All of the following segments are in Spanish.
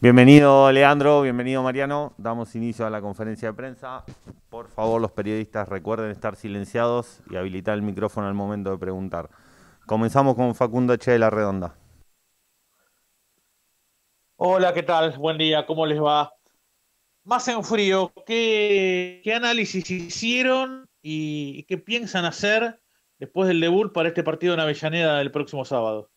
Bienvenido Leandro, bienvenido Mariano. Damos inicio a la conferencia de prensa. Por favor, los periodistas recuerden estar silenciados y habilitar el micrófono al momento de preguntar. Comenzamos con Facundo H. de la Redonda. Hola, ¿qué tal? Buen día, ¿cómo les va? Más en frío, ¿qué, análisis hicieron y, y qué piensan hacer después del debut para este partido en Avellaneda del próximo sábado?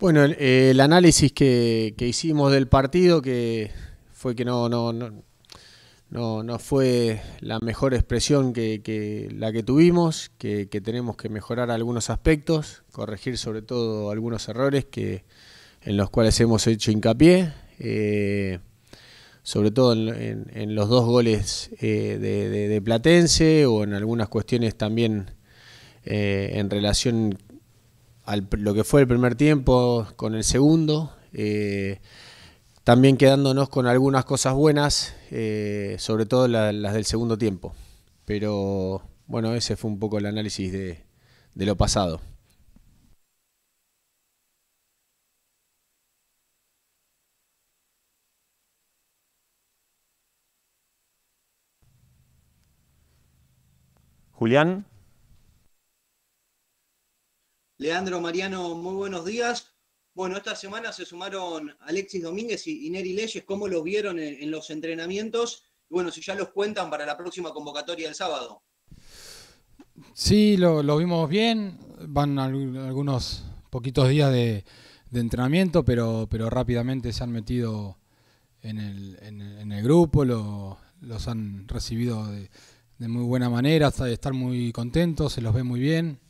Bueno, el, análisis que, hicimos del partido, que fue que no, no, fue la mejor expresión que, la que tuvimos, que, tenemos que mejorar algunos aspectos, corregir sobre todo algunos errores que, en los cuales hemos hecho hincapié. Eh, sobre todo en, los dos goles eh, de, Platense o en algunas cuestiones también eh, en relación lo que fue el primer tiempo con el segundo. Eh, también quedándonos con algunas cosas buenas, eh, sobre todo las del segundo tiempo. Pero bueno, ese fue un poco el análisis de, de lo pasado. Julián. Leandro Mariano, muy buenos días. Bueno, esta semana se sumaron Alexis Domínguez y Neri Leyes, ¿cómo los vieron en, los entrenamientos? Y bueno, si ya los cuentan para la próxima convocatoria del sábado. Sí, lo, vimos bien, van algunos poquitos días de, entrenamiento, pero, pero rápidamente se han metido en el, grupo, los han recibido de, de muy buena manera, hasta estar muy contentos, se los ve muy bien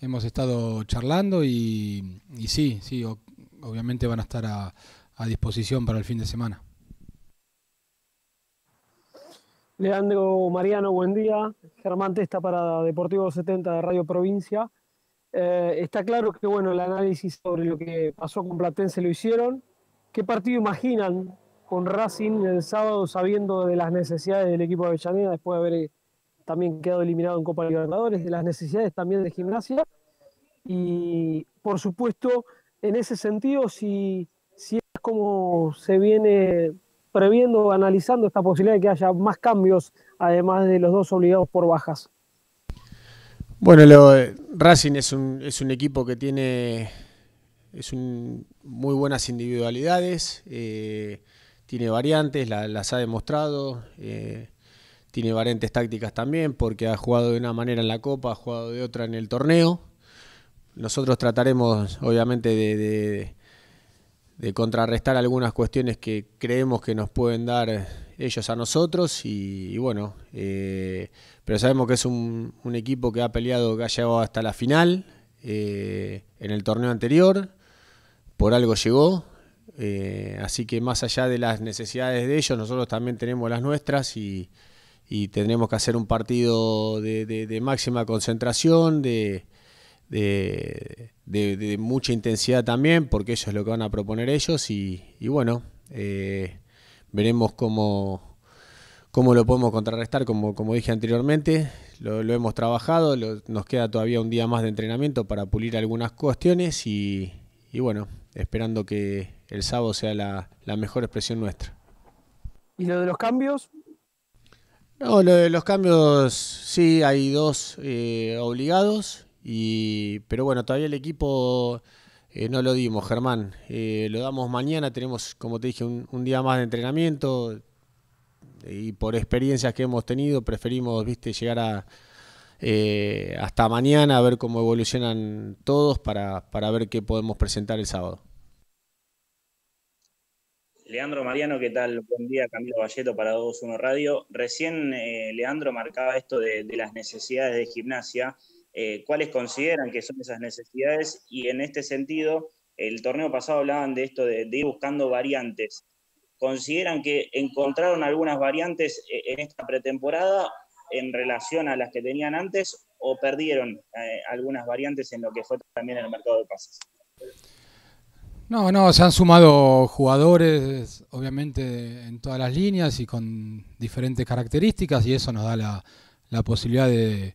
hemos estado charlando y, sí, sí, obviamente van a estar a, disposición para el fin de semana. Leandro Mariano, buen día. Germán Testa para Deportivo 70 de Radio Provincia. Eh, está claro que bueno, el análisis sobre lo que pasó con Platense lo hicieron. ¿Qué partido imaginan con Racing el sábado sabiendo de las necesidades del equipo de Avellaneda después de haber también quedado eliminado en Copa Libertadores, de las necesidades también de gimnasia. Y por supuesto, en ese sentido, si, si es como se viene previendo, analizando esta posibilidad de que haya más cambios, además de los dos obligados por bajas. Bueno, lo, eh, Racing es un, equipo que tiene es muy buenas individualidades, eh, tiene variantes, las ha demostrado. Eh, tiene variantes tácticas también, porque ha jugado de una manera en la Copa, ha jugado de otra en el torneo. Nosotros trataremos, obviamente, de, contrarrestar algunas cuestiones que creemos que nos pueden dar ellos a nosotros. Y, bueno, eh, pero sabemos que es un, equipo que ha peleado, que ha llegado hasta la final eh, en el torneo anterior. Por algo llegó, eh, así que más allá de las necesidades de ellos, nosotros también tenemos las nuestras y, y tendremos que hacer un partido de, máxima concentración, de, de, mucha intensidad también, porque eso es lo que van a proponer ellos y, bueno, eh, veremos cómo, cómo lo podemos contrarrestar, como, como dije anteriormente, lo, hemos trabajado, nos queda todavía un día más de entrenamiento para pulir algunas cuestiones y, bueno, esperando que el sábado sea la, la mejor expresión nuestra. Y lo de los cambios, no, los cambios sí, hay dos eh, obligados, y, pero bueno, todavía el equipo eh, no lo dimos, Germán. Eh, lo damos mañana, tenemos, como te dije, un, día más de entrenamiento y por experiencias que hemos tenido preferimos, viste, llegar a... hasta mañana a ver cómo evolucionan todos para ver qué podemos presentar el sábado. Leandro Mariano, ¿qué tal? Buen día, Camilo Valleto para 21 Radio. Recién eh, Leandro marcaba esto de, las necesidades de gimnasia. Eh, ¿Cuáles consideran que son esas necesidades? Y en este sentido, el torneo pasado hablaban de esto de, ir buscando variantes. ¿Consideran que encontraron algunas variantes eh, en esta pretemporada en relación a las que tenían antes o perdieron algunas variantes en lo que fue también el mercado de pases? No, no, se han sumado jugadores, obviamente, en todas las líneas y con diferentes características, y eso nos da la, posibilidad de,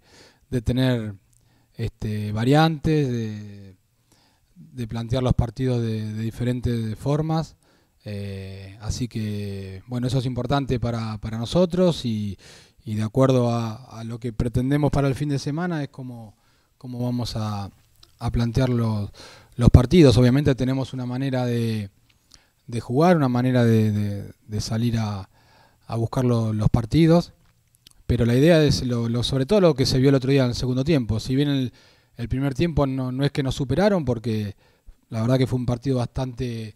tener este, variantes, de, plantear los partidos de, diferentes formas. Eh, así que, bueno, eso es importante para, nosotros y, de acuerdo a, lo que pretendemos para el fin de semana es como, vamos a, a plantear los los partidos. Obviamente tenemos una manera de, jugar, una manera de, salir a, buscar los partidos. Pero la idea es lo, sobre todo lo que se vio el otro día en el segundo tiempo. Si bien el, primer tiempo no, es que nos superaron, porque la verdad que fue un partido bastante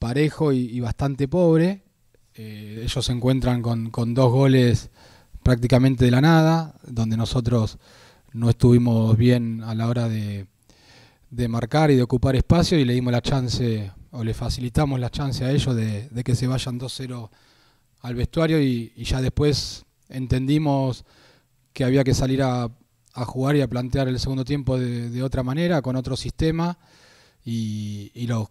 parejo y, bastante pobre. Eh, ellos se encuentran con dos goles prácticamente de la nada, donde nosotros no estuvimos bien a la hora de, de marcar y de ocupar espacio y le dimos la chance o le facilitamos la chance a ellos de, que se vayan 2-0 al vestuario y, ya después entendimos que había que salir a, jugar y a plantear el segundo tiempo de, otra manera, con otro sistema y, los,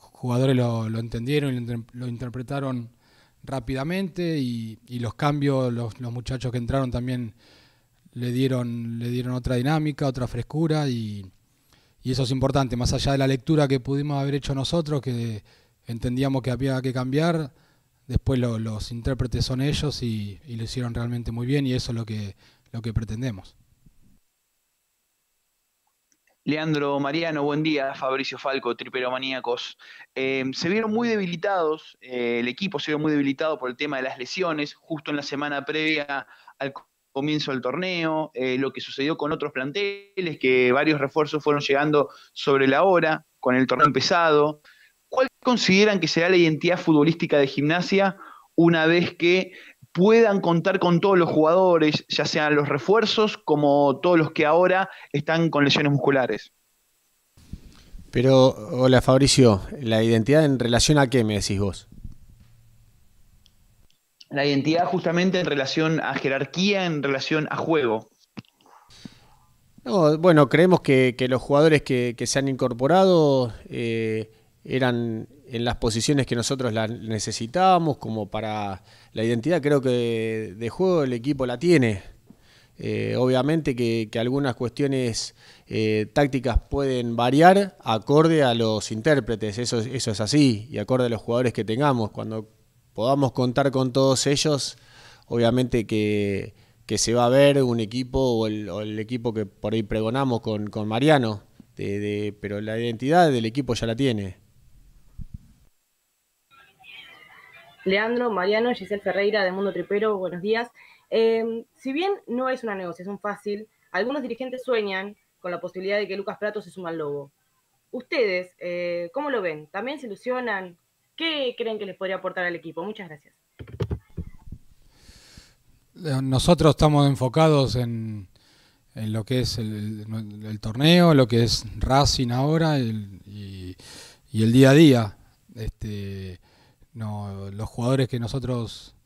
jugadores lo, entendieron y lo, interpretaron rápidamente y, los cambios, los, muchachos que entraron también le dieron, le dieron otra dinámica, otra frescura y, y eso es importante, más allá de la lectura que pudimos haber hecho nosotros, que entendíamos que había que cambiar, después los intérpretes son ellos y, lo hicieron realmente muy bien y eso es lo que, lo que pretendemos. Leandro Mariano, buen día. Fabricio Falco, Tripero em, se vieron muy debilitados, eh, el equipo se vio muy debilitado por el tema de las lesiones, justo en la semana previa al comienzo del torneo, eh, lo que sucedió con otros planteles, que varios refuerzos fueron llegando sobre la hora, con el torneo empezado. ¿Cuál consideran que será la identidad futbolística de gimnasia una vez que puedan contar con todos los jugadores, ya sean los refuerzos como todos los que ahora están con lesiones musculares? Pero, hola Fabricio, ¿la identidad en relación a qué me decís vos? la identidad justamente en relación a jerarquía, en relación a juego. bueno, creemos que, los jugadores que, se han incorporado eh, eran en las posiciones que nosotros las necesitábamos, como para la identidad creo que de juego el equipo la tiene. Eh, obviamente que, algunas cuestiones eh, tácticas pueden variar acorde a los intérpretes, eso, eso es así, y acorde a los jugadores que tengamos. Cuando podamos contar con todos ellos, obviamente que, se va a ver un equipo o el, equipo que por ahí pregonamos con, Mariano, pero la identidad del equipo ya la tiene. Leandro, Mariano, Giselle Ferreira de Mundo Tripero, buenos días. Em, si bien no es una negociación fácil, algunos dirigentes sueñan con la posibilidad de que Lucas Platos se suma al Lobo. ¿Ustedes eh, cómo lo ven? ¿También se ilusionan? ¿Qué creen que les podría aportar al equipo? Muchas gracias. Eh, nosotros estamos enfocados en, lo que es el, torneo, lo que es Racing ahora y, el día a día. Este, los jugadores que nosotros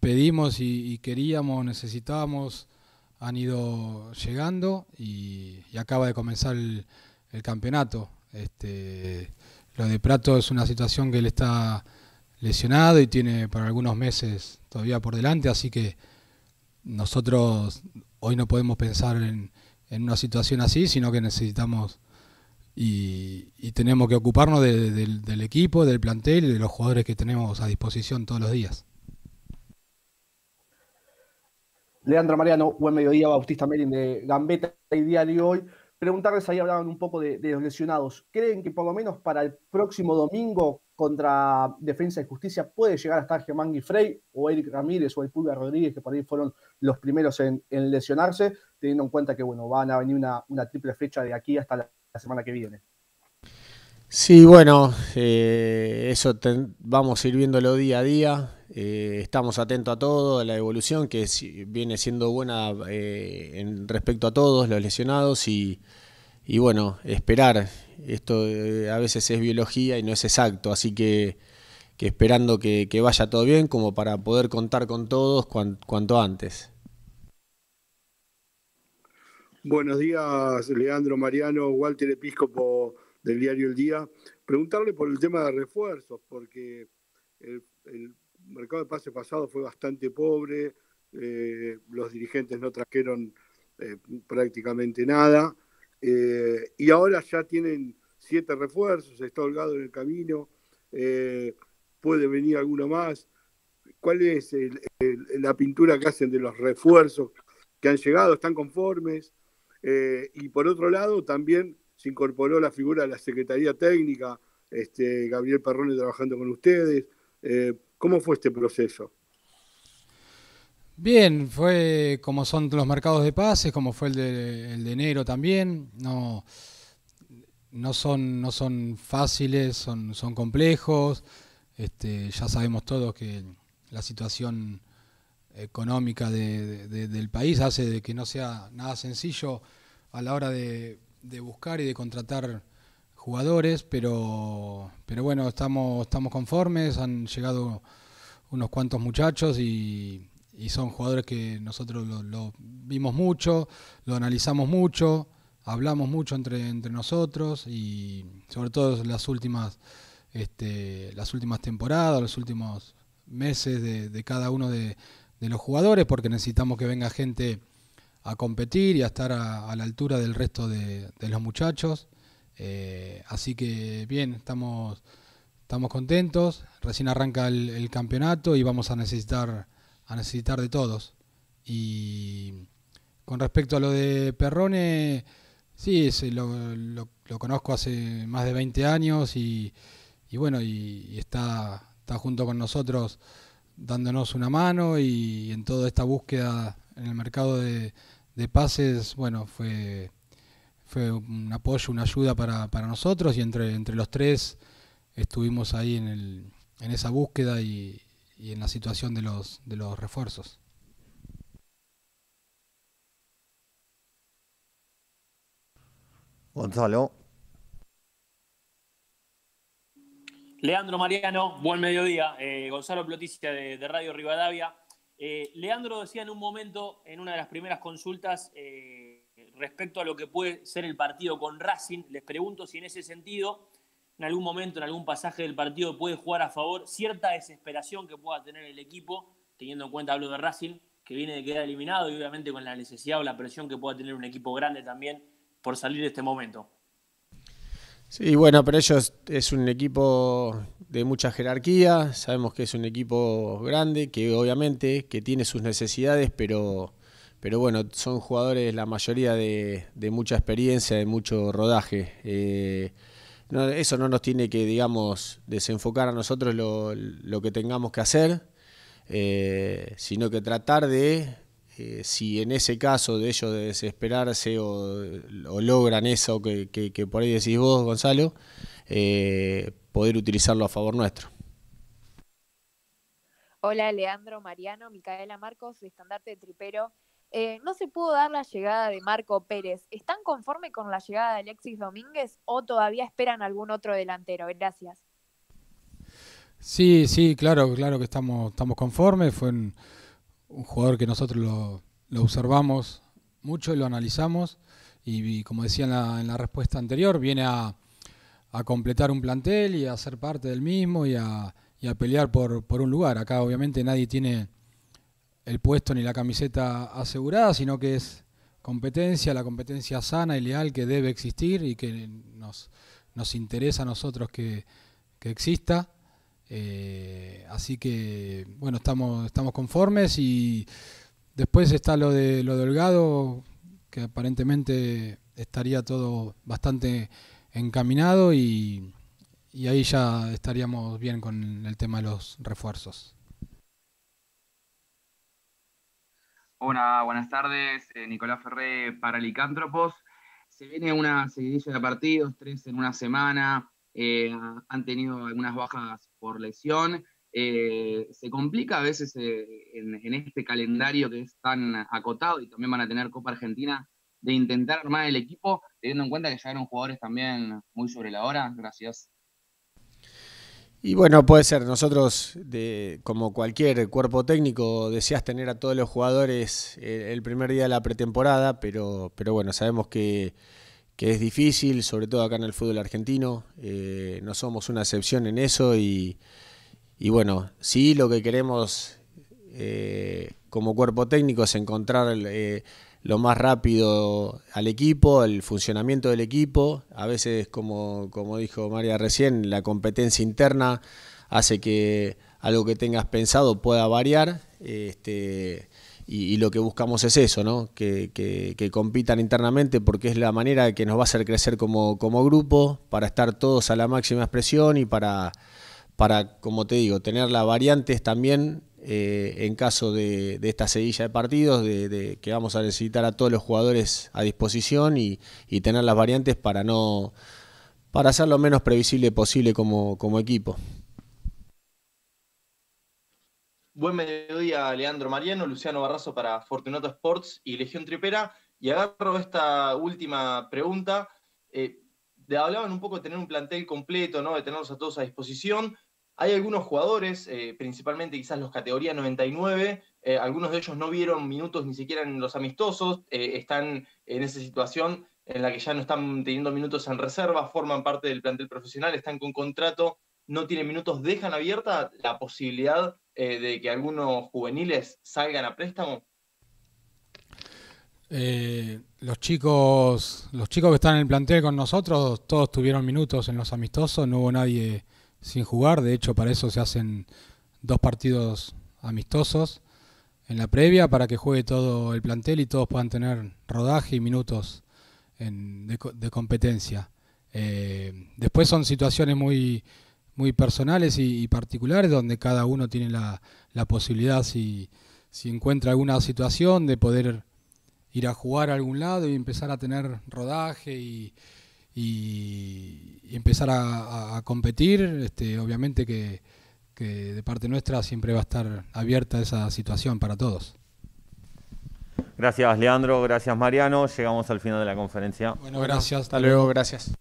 pedimos y, queríamos, necesitábamos, han ido llegando y, acaba de comenzar el, campeonato. Este, lo de Prato es una situación que él está lesionado y tiene para algunos meses todavía por delante, así que nosotros hoy no podemos pensar en, una situación así, sino que necesitamos y, tenemos que ocuparnos del, equipo, del plantel y de los jugadores que tenemos a disposición todos los días. Leandro Mariano, buen mediodía, Bautista Merin de Gambeta y Diario Hoy preguntarles, ahí hablaban un poco de, los lesionados. ¿Creen que por lo menos para el próximo domingo contra Defensa y Justicia puede llegar a estar Germán Guifrey o Eric Ramírez o el Pulga Rodríguez, que por ahí fueron los primeros en, lesionarse, teniendo en cuenta que bueno, van a venir una, triple fecha de aquí hasta la, semana que viene? Sí, bueno, eh, eso vamos a ir viéndolo día a día. Eh, estamos atentos a todo, a la evolución que viene siendo buena eh, en respecto a todos los lesionados y, bueno, esperar. Esto eh, a veces es biología y no es exacto, así que, esperando que, vaya todo bien como para poder contar con todos cuanto antes. Buenos días, Leandro Mariano, Walter Episcopo del diario El Día. Preguntarle por el tema de refuerzos, porque el el mercado de pases pasado fue bastante pobre, eh, los dirigentes no trajeron eh, prácticamente nada, eh, y ahora ya tienen siete refuerzos, está holgado en el camino, puede venir alguno más. ¿Cuál es la pintura que hacen de los refuerzos que han llegado? ¿Están conformes? y por otro lado, también se incorporó la figura de la Secretaría Técnica, este, Gabriel Perrone trabajando con ustedes. ¿Cómo fue este proceso? Bien, fue como son los mercados de pases, como fue el de, enero también. No, no, son, no son fáciles, son, son complejos. Este, ya sabemos todos que la situación económica del país hace de que no sea nada sencillo a la hora de buscar y de contratar jugadores, pero, pero bueno, estamos, estamos conformes, han llegado unos cuantos muchachos y, son jugadores que nosotros lo, vimos mucho, lo analizamos mucho, hablamos mucho entre, entre nosotros y sobre todo las últimas, este, las últimas temporadas, los últimos meses de, cada uno de, los jugadores, porque necesitamos que venga gente a competir y a estar a, la altura del resto de los muchachos. Eh, así que bien, estamos, estamos contentos. Recién arranca el, campeonato y vamos a necesitar, a necesitar de todos. Y con respecto a lo de Perrone, sí, lo, conozco hace más de 20 años y, bueno, y, está, está junto con nosotros dándonos una mano y en toda esta búsqueda en el mercado de pases, bueno, fue fue un apoyo, una ayuda para, nosotros y entre, entre los tres estuvimos ahí en, esa búsqueda y, en la situación de los, de los refuerzos. Gonzalo. Leandro Mariano, buen mediodía. Eh, Gonzalo Ploticia de, Radio Rivadavia. Eh, Leandro decía en un momento, en una de las primeras consultas, eh, respecto a lo que puede ser el partido con Racing, les pregunto si en ese sentido, en algún momento, en algún pasaje del partido, puede jugar a favor cierta desesperación que pueda tener el equipo, teniendo en cuenta, hablo de Racing, que viene de quedar eliminado y obviamente con la necesidad o la presión que pueda tener un equipo grande también por salir de este momento. Sí, bueno, pero ellos es un equipo de mucha jerarquía, sabemos que es un equipo grande, que obviamente que tiene sus necesidades, pero pero bueno, son jugadores la mayoría de, mucha experiencia, de mucho rodaje. Eh, eso no nos tiene que, digamos, desenfocar a nosotros lo, que tengamos que hacer, eh, sino que tratar de, eh, si en ese caso de ellos de desesperarse o, logran eso que, que, por ahí decís vos, Gonzalo, poder utilizarlo a favor nuestro. Hola Leandro, Mariano, Micaela Marcos, de Estandarte de Tripero. Eh, no se pudo dar la llegada de Marco Pérez. ¿Están conformes con la llegada de Alexis Domínguez o todavía esperan algún otro delantero? Gracias. Sí, sí, claro, claro que estamos, estamos conformes. Fue un, jugador que nosotros lo, observamos mucho y lo analizamos. Y, como decía en la, respuesta anterior, viene a, completar un plantel y a ser parte del mismo y a, pelear por, por un lugar. Acá obviamente nadie tiene el puesto ni la camiseta asegurada, sino que es competencia, la competencia sana y leal que debe existir y que nos, nos interesa a nosotros que, que exista. Eh, así que, bueno, estamos, estamos conformes y después está lo de, lo delgado que aparentemente estaría todo bastante encaminado y, y ahí ya estaríamos bien con el tema de los refuerzos. Hola, buenas tardes. Eh, Nicolás Ferré para Licántropos. Se viene una seguidilla de partidos, tres en una semana. Eh, han tenido algunas bajas por lesión. Eh, se complica a veces en, este calendario que es tan acotado y también van a tener Copa Argentina de intentar armar el equipo, teniendo en cuenta que ya eran jugadores también muy sobre la hora, gracias y bueno, puede ser. Nosotros, de, como cualquier cuerpo técnico, deseas tener a todos los jugadores eh, el primer día de la pretemporada, pero, pero bueno, sabemos que, es difícil, sobre todo acá en el fútbol argentino. Eh, no somos una excepción en eso y, y bueno, sí lo que queremos eh, como cuerpo técnico es encontrar... Eh, lo más rápido al equipo, el funcionamiento del equipo. A veces, como, como dijo María recién, la competencia interna hace que algo que tengas pensado pueda variar. Este, y, lo que buscamos es eso, ¿no? Que, que, compitan internamente porque es la manera que nos va a hacer crecer como, como grupo para estar todos a la máxima expresión y para, para, como te digo, tener las variantes también eh, en caso de, esta sedilla de partidos, de, que vamos a necesitar a todos los jugadores a disposición y, tener las variantes para no para ser lo menos previsible posible como, como equipo. Buen mediodía, Leandro Mariano, Luciano Barrazo para Fortunato Sports y Legión Tripera. Y agarro esta última pregunta. Eh, hablaban un poco de tener un plantel completo, ¿no? de tenerlos a todos a disposición, hay algunos jugadores, eh, principalmente quizás los categoría 99, eh, algunos de ellos no vieron minutos ni siquiera en los amistosos, eh, están en esa situación en la que ya no están teniendo minutos en reserva, forman parte del plantel profesional, están con contrato, no tienen minutos, dejan abierta la posibilidad de que algunos juveniles salgan a préstamo. los chicos, los chicos que están en el plantel con nosotros, todos tuvieron minutos en los amistosos, no hubo nadie sin jugar. De hecho, para eso se hacen dos partidos amistosos en la previa para que juegue todo el plantel y todos puedan tener rodaje y minutos de, competencia. Eh, después son situaciones muy, muy personales y, particulares donde cada uno tiene la, posibilidad, si, si encuentra alguna situación, de poder ir a jugar a algún lado y empezar a tener rodaje y, y, empezar a, competir. Este, obviamente que de parte nuestra siempre va a estar abierta esa situación para todos. Gracias Leandro, gracias Mariano, llegamos al final de la conferencia. Bueno, gracias, hasta luego, gracias.